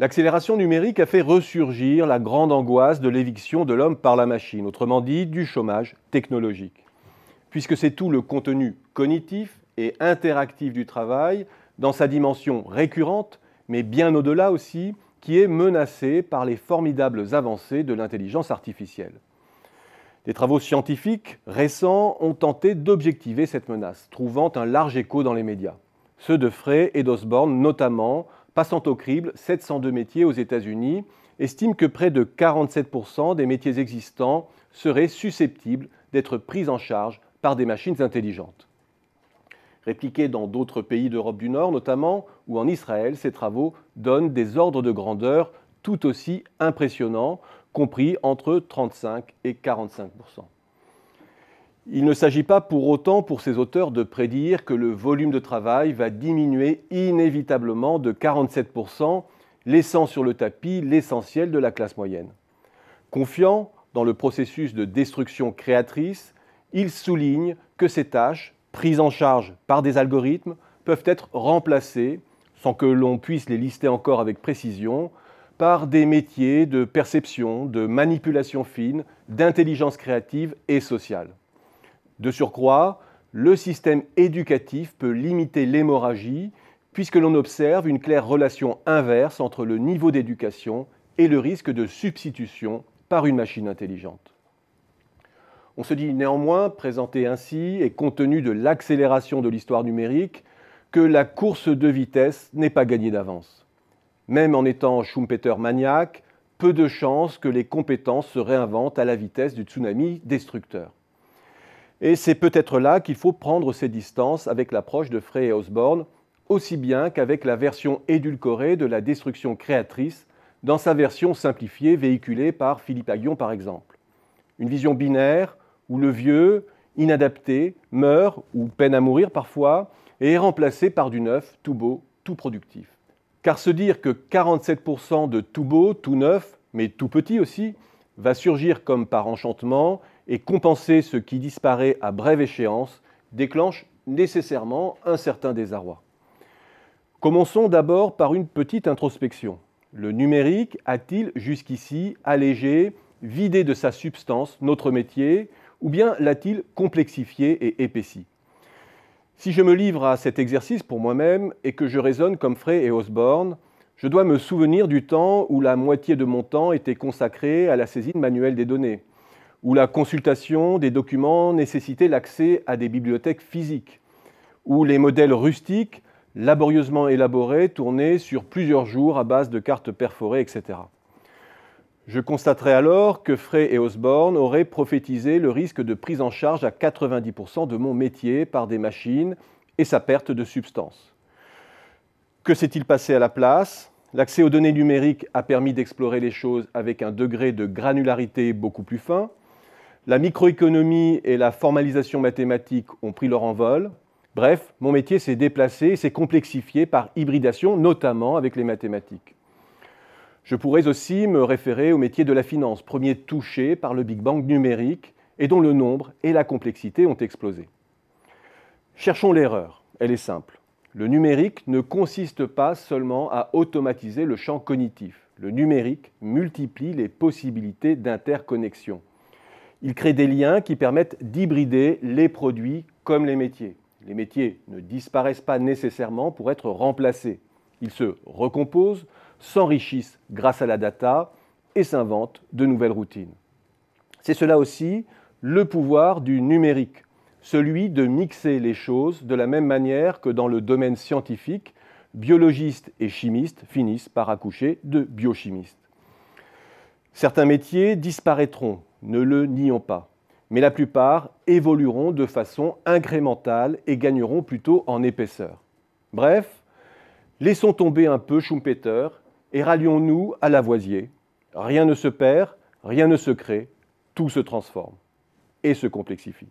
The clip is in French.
L'accélération numérique a fait ressurgir la grande angoisse de l'éviction de l'homme par la machine, autrement dit du chômage technologique. Puisque c'est tout le contenu cognitif et interactif du travail, dans sa dimension récurrente, mais bien au-delà aussi, qui est menacé par les formidables avancées de l'intelligence artificielle. Des travaux scientifiques récents ont tenté d'objectiver cette menace, trouvant un large écho dans les médias. Ceux de Frey et d'Osborne notamment, passant au crible 702 métiers aux États-Unis, estime que près de 47% des métiers existants seraient susceptibles d'être pris en charge par des machines intelligentes. Répliqués dans d'autres pays d'Europe du Nord notamment, ou en Israël, ces travaux donnent des ordres de grandeur tout aussi impressionnants, compris entre 35 et 45 il ne s'agit pas pour autant pour ces auteurs de prédire que le volume de travail va diminuer inévitablement de 47%, laissant sur le tapis l'essentiel de la classe moyenne. Confiant dans le processus de destruction créatrice, il souligne que ces tâches, prises en charge par des algorithmes, peuvent être remplacées, sans que l'on puisse les lister encore avec précision, par des métiers de perception, de manipulation fine, d'intelligence créative et sociale. De surcroît, le système éducatif peut limiter l'hémorragie puisque l'on observe une claire relation inverse entre le niveau d'éducation et le risque de substitution par une machine intelligente. On se dit néanmoins, présenté ainsi et compte tenu de l'accélération de l'histoire numérique, que la course de vitesse n'est pas gagnée d'avance. Même en étant Schumpeter maniaque, peu de chances que les compétences se réinventent à la vitesse du tsunami destructeur. Et c'est peut-être là qu'il faut prendre ses distances avec l'approche de Frey et Osborne, aussi bien qu'avec la version édulcorée de la destruction créatrice, dans sa version simplifiée véhiculée par Philippe Aguillon par exemple. Une vision binaire où le vieux, inadapté, meurt ou peine à mourir parfois, et est remplacé par du neuf, tout beau, tout productif. Car se dire que 47% de tout beau, tout neuf, mais tout petit aussi, va surgir comme par enchantement et compenser ce qui disparaît à brève échéance déclenche nécessairement un certain désarroi. Commençons d'abord par une petite introspection. Le numérique a-t-il jusqu'ici allégé, vidé de sa substance notre métier, ou bien l'a-t-il complexifié et épaissi Si je me livre à cet exercice pour moi-même et que je raisonne comme Frey et Osborne, je dois me souvenir du temps où la moitié de mon temps était consacrée à la saisine manuelle des données, où la consultation des documents nécessitait l'accès à des bibliothèques physiques, où les modèles rustiques, laborieusement élaborés, tournaient sur plusieurs jours à base de cartes perforées, etc. Je constaterai alors que Frey et Osborne auraient prophétisé le risque de prise en charge à 90% de mon métier par des machines et sa perte de substance. Que s'est-il passé à la place L'accès aux données numériques a permis d'explorer les choses avec un degré de granularité beaucoup plus fin. La microéconomie et la formalisation mathématique ont pris leur envol. Bref, mon métier s'est déplacé, et s'est complexifié par hybridation, notamment avec les mathématiques. Je pourrais aussi me référer au métier de la finance, premier touché par le Big Bang numérique et dont le nombre et la complexité ont explosé. Cherchons l'erreur, elle est simple. Le numérique ne consiste pas seulement à automatiser le champ cognitif. Le numérique multiplie les possibilités d'interconnexion. Il crée des liens qui permettent d'hybrider les produits comme les métiers. Les métiers ne disparaissent pas nécessairement pour être remplacés. Ils se recomposent, s'enrichissent grâce à la data et s'inventent de nouvelles routines. C'est cela aussi le pouvoir du numérique, celui de mixer les choses de la même manière que dans le domaine scientifique, biologistes et chimistes finissent par accoucher de biochimistes. Certains métiers disparaîtront, ne le nions pas. Mais la plupart évolueront de façon incrémentale et gagneront plutôt en épaisseur. Bref, laissons tomber un peu Schumpeter et rallions-nous à Lavoisier. Rien ne se perd, rien ne se crée, tout se transforme et se complexifie.